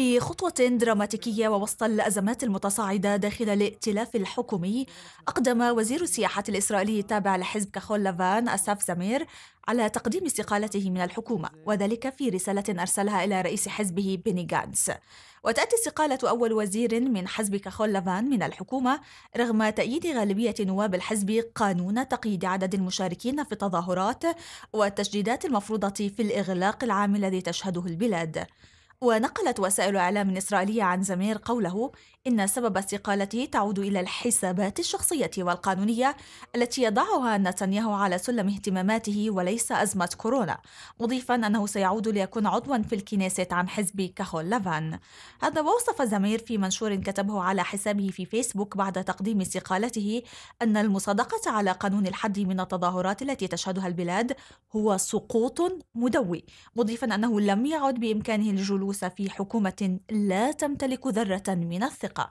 في خطوة دراماتيكية ووسط الأزمات المتصاعدة داخل الائتلاف الحكومي أقدم وزير السياحة الإسرائيلي التابع لحزب كحول لافان أساف زمير على تقديم استقالته من الحكومة وذلك في رسالة أرسلها إلى رئيس حزبه بيني جانس وتأتي استقالة أول وزير من حزب كحول لافان من الحكومة رغم تأييد غالبية نواب الحزب قانون تقييد عدد المشاركين في التظاهرات والتشديدات المفروضة في الإغلاق العام الذي تشهده البلاد ونقلت وسائل إعلام إسرائيلية عن زمير قوله إن سبب استقالته تعود إلى الحسابات الشخصية والقانونية التي يضعها نتنياهو على سلم اهتماماته وليس أزمة كورونا مضيفا أنه سيعود ليكون عضوا في الكنيسة عن حزب كهول لافان هذا ووصف زمير في منشور كتبه على حسابه في فيسبوك بعد تقديم استقالته أن المصادقة على قانون الحد من التظاهرات التي تشهدها البلاد هو سقوط مدوي مضيفا أنه لم يعد بإمكانه الجلوس في حكومة لا تمتلك ذرة من الثقة اللقاء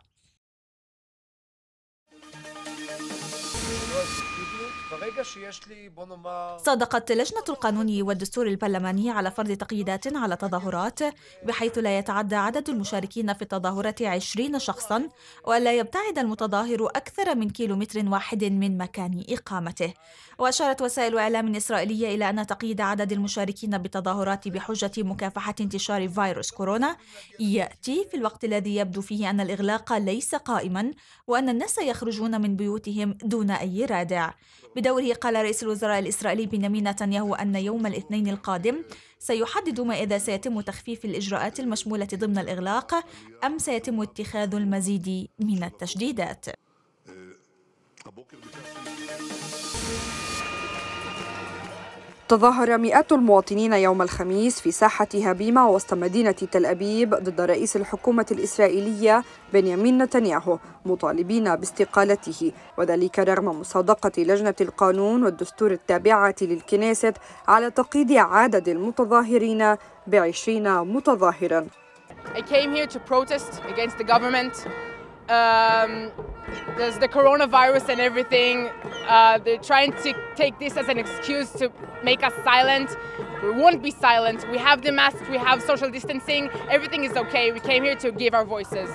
صادقت لجنة القانون والدستور البرلماني على فرض تقييدات على تظاهرات بحيث لا يتعدى عدد المشاركين في التظاهرة عشرين شخصا ولا يبتعد المتظاهر أكثر من كيلومتر واحد من مكان إقامته وأشارت وسائل إعلام إسرائيلية إلى أن تقييد عدد المشاركين بالتظاهرات بحجة مكافحة انتشار فيروس كورونا يأتي في الوقت الذي يبدو فيه أن الإغلاق ليس قائما وأن الناس يخرجون من بيوتهم دون أي رادع بدوره الإسرائيلي قال رئيس الوزراء الإسرائيلي بنيامين نتنياهو أن يوم الاثنين القادم سيحدد ما إذا سيتم تخفيف الإجراءات المشمولة ضمن الإغلاق أم سيتم اتخاذ المزيد من التشديدات تظاهر مئات المواطنين يوم الخميس في ساحة هابيمة وسط مدينة تل أبيب ضد رئيس الحكومة الإسرائيلية بنيامين نتنياهو مطالبين باستقالته وذلك رغم مصادقة لجنة القانون والدستور التابعة للكنيست على تقييد عدد المتظاهرين بعشرين متظاهرا I came here to protest against the government um, there's the coronavirus and everything. Uh, they're trying to take this as an excuse to make us silent. We won't be silent. We have the masks, we have social distancing, everything is okay. We came here to give our voices,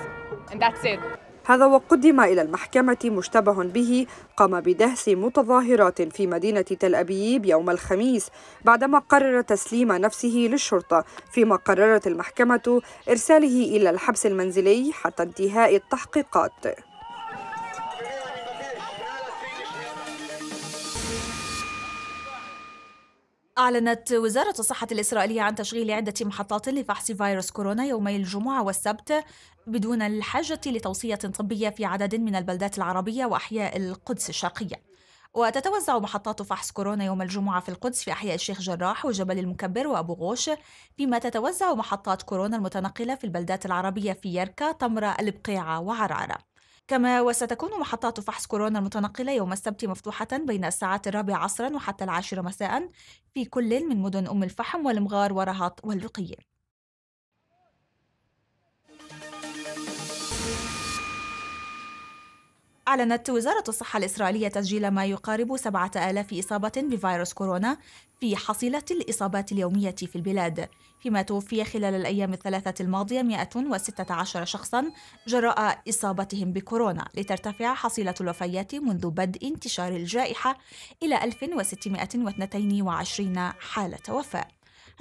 and that's it. هذا وقدم إلى المحكمة مشتبه به قام بدهس متظاهرات في مدينة تل أبيب يوم الخميس بعدما قرر تسليم نفسه للشرطة فيما قررت المحكمة إرساله إلى الحبس المنزلي حتى انتهاء التحقيقات أعلنت وزارة الصحة الإسرائيلية عن تشغيل عدة محطات لفحص فيروس كورونا يومي الجمعة والسبت بدون الحاجة لتوصية طبية في عدد من البلدات العربية وأحياء القدس الشرقية. وتتوزع محطات فحص كورونا يوم الجمعة في القدس في أحياء الشيخ جراح وجبل المكبر وأبو غوش فيما تتوزع محطات كورونا المتنقلة في البلدات العربية في يركا طمرة البقيعة وعرارة كما وستكون محطات فحص كورونا المتنقلة يوم السبت مفتوحة بين الساعات الرابعة عصرا وحتى العاشرة مساء في كل من مدن أم الفحم والمغار ورهط والرقية أعلنت وزارة الصحة الإسرائيلية تسجيل ما يقارب 7000 إصابة بفيروس كورونا في حصيلة الإصابات اليومية في البلاد، فيما توفي خلال الأيام الثلاثة الماضية 116 شخصا جراء إصابتهم بكورونا، لترتفع حصيلة الوفيات منذ بدء انتشار الجائحة إلى 1622 حالة وفاة.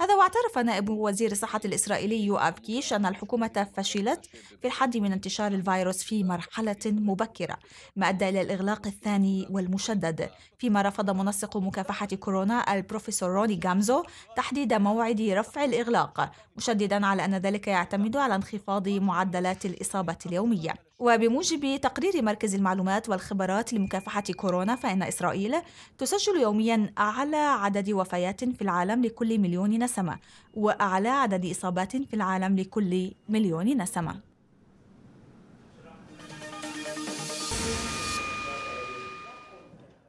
هذا واعترف نائب وزير الصحة الإسرائيلي يوآب كيش أن الحكومة فشلت في الحد من انتشار الفيروس في مرحلة مبكرة ما أدى إلى الإغلاق الثاني والمشدد فيما رفض منسق مكافحة كورونا البروفيسور روني جامزو تحديد موعد رفع الإغلاق مشددا على أن ذلك يعتمد على انخفاض معدلات الإصابة اليومية وبموجب تقرير مركز المعلومات والخبرات لمكافحة كورونا فإن إسرائيل تسجل يوميا أعلى عدد وفيات في العالم لكل مليون نسمة وأعلى عدد إصابات في العالم لكل مليون نسمة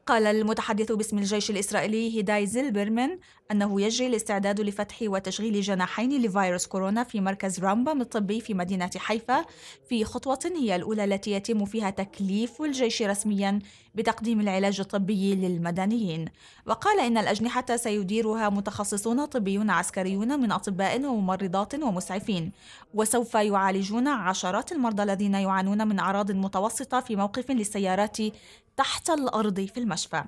قال المتحدث باسم الجيش الإسرائيلي هداي زيلبرمن أنه يجري الاستعداد لفتح وتشغيل جناحين لفيروس كورونا في مركز رامبام الطبي في مدينة حيفا في خطوة هي الأولى التي يتم فيها تكليف الجيش رسميا بتقديم العلاج الطبي للمدنيين وقال إن الأجنحة سيديرها متخصصون طبيون عسكريون من أطباء وممرضات ومسعفين وسوف يعالجون عشرات المرضى الذين يعانون من أعراض متوسطة في موقف للسيارات تحت الأرض في المسجد المشفى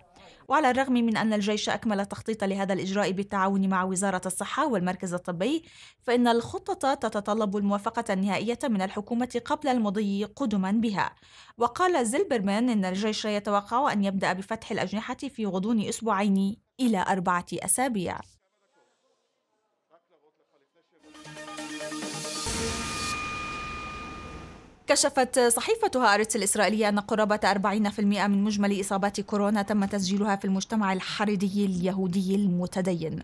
وعلى الرغم من أن الجيش أكمل التخطيط لهذا الإجراء بالتعاون مع وزارة الصحة والمركز الطبي فإن الخطة تتطلب الموافقة النهائية من الحكومة قبل المضي قدما بها وقال زيلبرمان إن الجيش يتوقع أن يبدأ بفتح الأجنحة في غضون أسبوعين إلى أربعة أسابيع كشفت صحيفة هارتس الإسرائيلية أن قرابة 40% من مجمل إصابات كورونا تم تسجيلها في المجتمع الحريدي اليهودي المتدين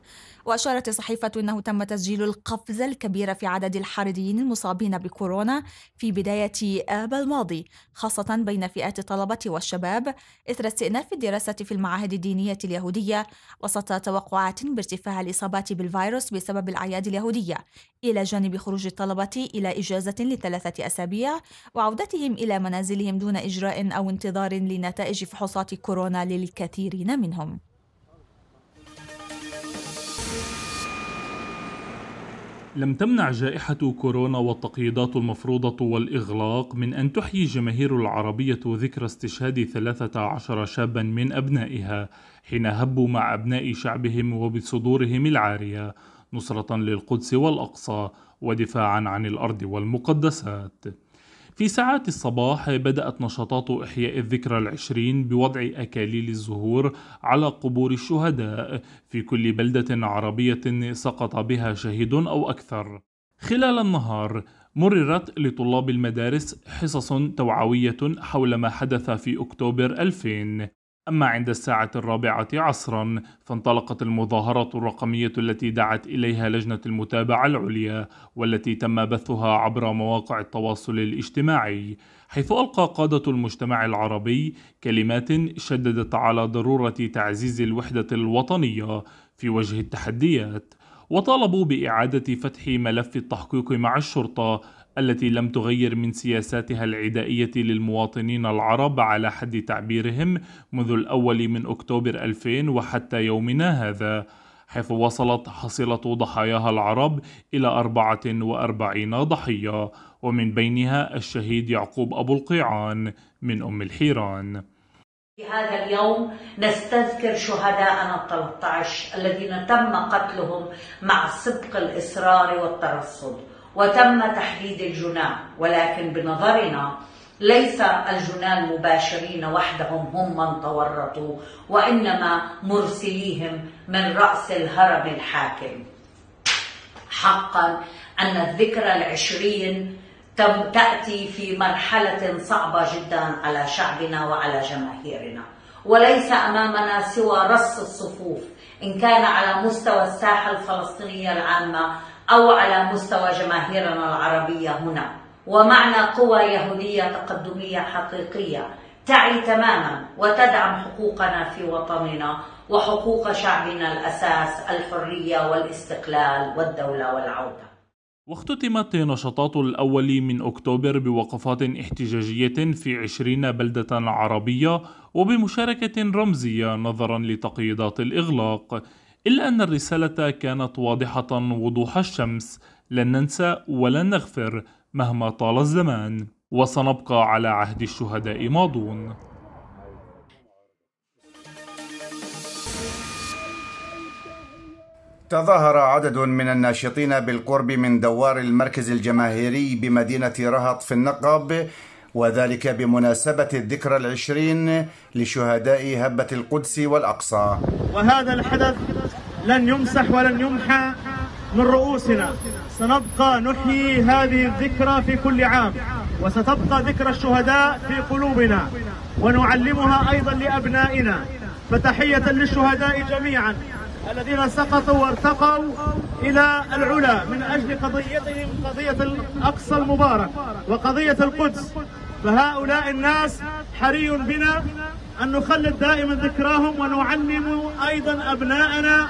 وأشارت الصحيفة أنه تم تسجيل القفزة الكبيرة في عدد الحريديين المصابين بكورونا في بداية آب الماضي خاصة بين فئات الطلبة والشباب إثر استئناف الدراسة في المعاهد الدينية اليهودية وسط توقعات بارتفاع الإصابات بالفيروس بسبب الأعياد اليهودية إلى جانب خروج الطلبة إلى إجازة لثلاثة أسابيع وعودتهم إلى منازلهم دون إجراء أو انتظار لنتائج فحوصات كورونا للكثيرين منهم لم تمنع جائحة كورونا والتقييدات المفروضة والإغلاق من أن تحيي جماهير العربية ذكرى استشهاد 13 شابا من أبنائها حين هبوا مع أبناء شعبهم وبصدورهم العارية نصرة للقدس والأقصى ودفاعا عن الأرض والمقدسات في ساعات الصباح بدأت نشاطات إحياء الذكرى العشرين بوضع أكاليل الزهور على قبور الشهداء في كل بلدة عربية سقط بها شهيد أو أكثر خلال النهار مررت لطلاب المدارس حصص توعوية حول ما حدث في أكتوبر 2000 أما عند الساعة الرابعة عصرا فانطلقت المظاهرة الرقمية التي دعت إليها لجنة المتابعة العليا والتي تم بثها عبر مواقع التواصل الاجتماعي حيث ألقى قادة المجتمع العربي كلمات شددت على ضرورة تعزيز الوحدة الوطنية في وجه التحديات وطالبوا بإعادة فتح ملف التحقيق مع الشرطة التي لم تغير من سياساتها العدائية للمواطنين العرب على حد تعبيرهم منذ الأول من أكتوبر 2000 وحتى يومنا هذا حيث وصلت حصيلة ضحاياها العرب إلى 44 ضحية ومن بينها الشهيد يعقوب أبو القيعان من أم الحيران في هذا اليوم نستذكر شهداءنا ال 13 الذين تم قتلهم مع صدق الإصرار والترصد وتم تحديد الجنان ولكن بنظرنا ليس الجنان المباشرين وحدهم هم من تورطوا وانما مرسليهم من راس الهرم الحاكم حقا ان الذكرى العشرين تم تاتي في مرحله صعبه جدا على شعبنا وعلى جماهيرنا وليس امامنا سوى رص الصفوف ان كان على مستوى الساحه الفلسطينيه العامه أو على مستوى جماهيرنا العربية هنا ومعنى قوى يهودية تقدمية حقيقية تعي تماما وتدعم حقوقنا في وطننا وحقوق شعبنا الأساس الحرية والاستقلال والدولة والعودة واختتمت نشاطات الأول من أكتوبر بوقفات احتجاجية في عشرين بلدة عربية وبمشاركة رمزية نظرا لتقييدات الإغلاق إلا أن الرسالة كانت واضحة وضوح الشمس لن ننسى ولن نغفر مهما طال الزمان وسنبقى على عهد الشهداء ماضون تظاهر عدد من الناشطين بالقرب من دوار المركز الجماهيري بمدينة رهط في النقب وذلك بمناسبة الذكرى العشرين لشهداء هبة القدس والأقصى وهذا الحدث لن يمسح ولن يمحى من رؤوسنا سنبقى نحيي هذه الذكرى في كل عام وستبقى ذكرى الشهداء في قلوبنا ونعلمها أيضا لأبنائنا فتحية للشهداء جميعا الذين سقطوا وارتقوا إلى العلا من أجل قضيتهم قضية الأقصى المبارك وقضية القدس فهؤلاء الناس حري بنا أن نخلد دائما ذكراهم ونعلم أيضا أبناءنا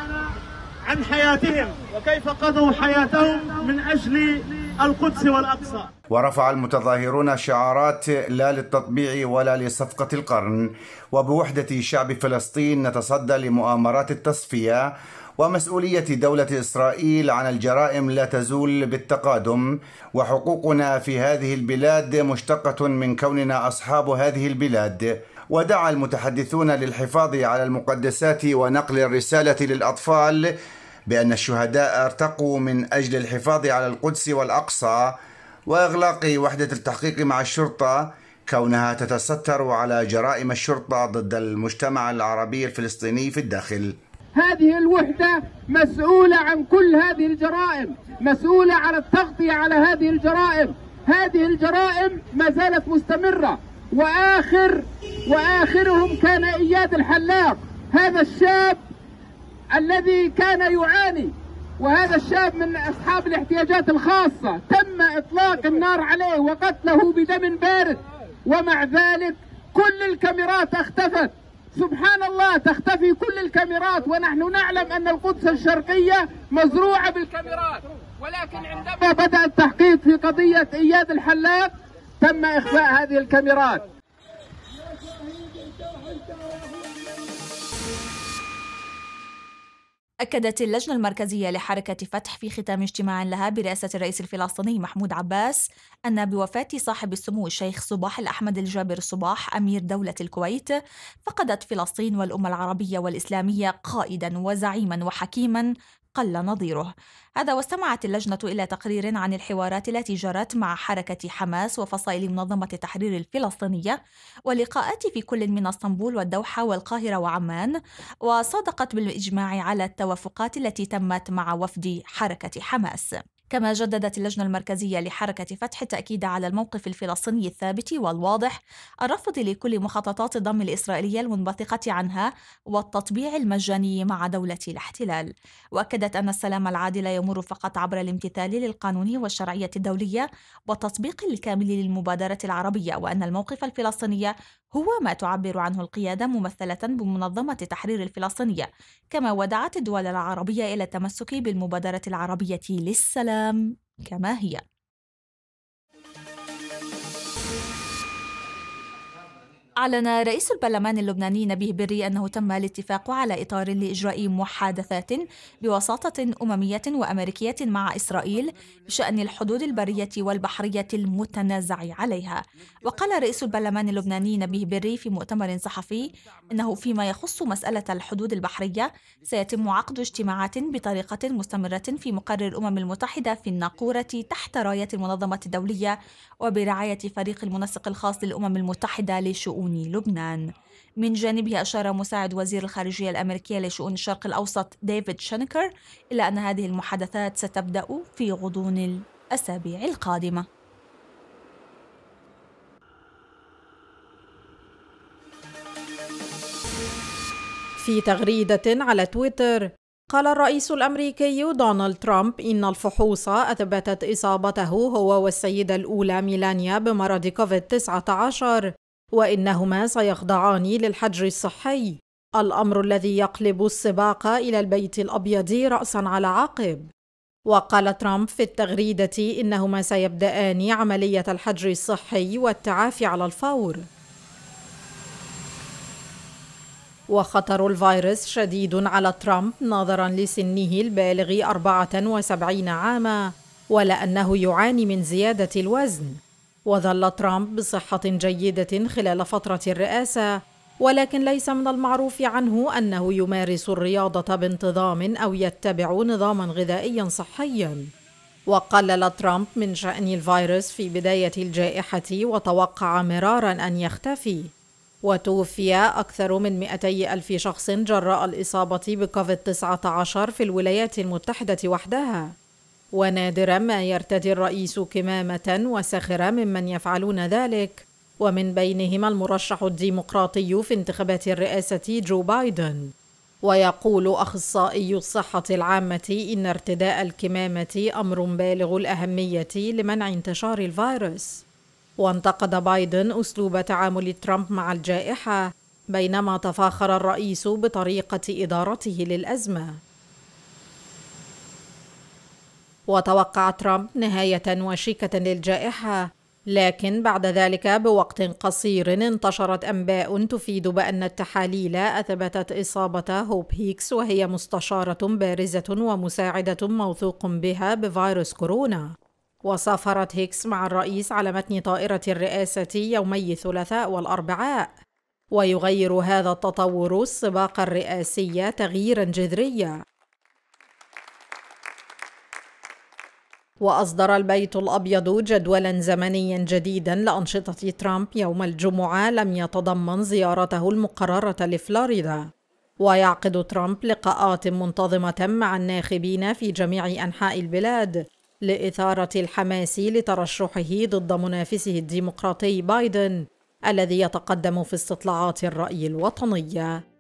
عن حياتهم وكيف قضوا حياتهم من أجل القدس والأقصى ورفع المتظاهرون شعارات لا للتطبيع ولا لصفقة القرن وبوحدة شعب فلسطين نتصدى لمؤامرات التصفية ومسؤولية دولة إسرائيل عن الجرائم لا تزول بالتقادم وحقوقنا في هذه البلاد مشتقة من كوننا أصحاب هذه البلاد ودعا المتحدثون للحفاظ على المقدسات ونقل الرسالة للأطفال بأن الشهداء ارتقوا من أجل الحفاظ على القدس والأقصى وإغلاق وحدة التحقيق مع الشرطة كونها تتستر على جرائم الشرطة ضد المجتمع العربي الفلسطيني في الداخل هذه الوحدة مسؤولة عن كل هذه الجرائم مسؤولة على التغطية على هذه الجرائم هذه الجرائم ما زالت مستمرة وآخر وآخرهم كان إياد الحلاق هذا الشاب الذي كان يعاني وهذا الشاب من أصحاب الاحتياجات الخاصة تم إطلاق النار عليه وقتله بدم بارد ومع ذلك كل الكاميرات اختفت سبحان الله تختفي كل الكاميرات ونحن نعلم أن القدس الشرقية مزروعة بالكاميرات ولكن عندما بدأ التحقيق في قضية إياد الحلاق تم إخفاء هذه الكاميرات أكدت اللجنة المركزية لحركة فتح في ختام اجتماع لها برئاسة الرئيس الفلسطيني محمود عباس أن بوفاة صاحب السمو الشيخ صباح الأحمد الجابر صباح أمير دولة الكويت فقدت فلسطين والأمة العربية والإسلامية قائدا وزعيما وحكيما قل نظيره هذا واستمعت اللجنة إلى تقرير عن الحوارات التي جرت مع حركة حماس وفصائل منظمة التحرير الفلسطينية ولقاءات في كل من اسطنبول والدوحة والقاهرة وعمان وصادقت بالإجماع على التوافقات التي تمت مع وفد حركة حماس كما جددت اللجنة المركزية لحركة فتح التأكيد على الموقف الفلسطيني الثابت والواضح الرفض لكل مخططات الضم الإسرائيلية المنبثقة عنها والتطبيع المجاني مع دولة الاحتلال وأكدت أن السلام العادل يمر فقط عبر الامتثال للقانون والشرعية الدولية والتطبيق الكامل للمبادرة العربية وأن الموقف الفلسطيني هو ما تعبر عنه القيادة ممثلة بمنظمة التحرير الفلسطينية كما ودعت الدول العربية إلى التمسك بالمبادرة العربية للسلام الأفلام كما هي أعلن رئيس البرلمان اللبناني نبيه بري أنه تم الاتفاق على إطار لإجراء محادثات بوساطة أممية وأمريكية مع إسرائيل بشأن الحدود البرية والبحرية المتنازع عليها وقال رئيس البرلمان اللبناني نبيه بري في مؤتمر صحفي أنه فيما يخص مسألة الحدود البحرية سيتم عقد اجتماعات بطريقة مستمرة في مقر الأمم المتحدة في الناقورة تحت راية المنظمة الدولية وبرعاية فريق المنسق الخاص للأمم المتحدة لشؤون شؤون لبنان من جانبه أشار مساعد وزير الخارجية الأمريكية لشؤون الشرق الأوسط ديفيد شنكر إلى أن هذه المحادثات ستبدأ في غضون الأسابيع القادمة في تغريدة على تويتر قال الرئيس الأمريكي دونالد ترامب إن الفحوص أثبتت إصابته هو والسيدة الأولى ميلانيا بمرض كوفيد-19 وإنهما سيخضعان للحجر الصحي الأمر الذي يقلب السباق إلى البيت الأبيض رأسا على عقب وقال ترامب في التغريدة إنهما سيبدأان عملية الحجر الصحي والتعافي على الفور وخطر الفيروس شديد على ترامب نظرا لسنه البالغ 74 عاما ولأنه يعاني من زيادة الوزن وظل ترامب بصحة جيدة خلال فترة الرئاسة ولكن ليس من المعروف عنه أنه يمارس الرياضة بانتظام أو يتبع نظاما غذائيا صحيا وقلل ترامب من شأن الفيروس في بداية الجائحة وتوقع مرارا أن يختفي وتوفي أكثر من 200 ألف شخص جراء الإصابة بكوفيد-19 في الولايات المتحدة وحدها ونادرا ما يرتدي الرئيس كمامة وسخر ممن يفعلون ذلك ومن بينهما المرشح الديمقراطي في انتخابات الرئاسة جو بايدن ويقول أخصائي الصحة العامة إن ارتداء الكمامة أمر بالغ الأهمية لمنع انتشار الفيروس وانتقد بايدن أسلوب تعامل ترامب مع الجائحة بينما تفاخر الرئيس بطريقة إدارته للأزمة وتوقع ترامب نهاية وشيكة للجائحة لكن بعد ذلك بوقت قصير انتشرت أنباء تفيد بأن التحاليل أثبتت إصابة هوب هيكس وهي مستشارة بارزة ومساعدة موثوق بها بفيروس كورونا وسافرت هيكس مع الرئيس على متن طائرة الرئاسة يومي الثلاثاء والأربعاء ويغير هذا التطور السباق الرئاسي تغييرا جذريا وأصدر البيت الأبيض جدولا زمنيا جديدا لأنشطة ترامب يوم الجمعة لم يتضمن زيارته المقررة لفلوريدا ويعقد ترامب لقاءات منتظمة مع الناخبين في جميع أنحاء البلاد لإثارة الحماس لترشحه ضد منافسه الديمقراطي بايدن الذي يتقدم في استطلاعات الرأي الوطنية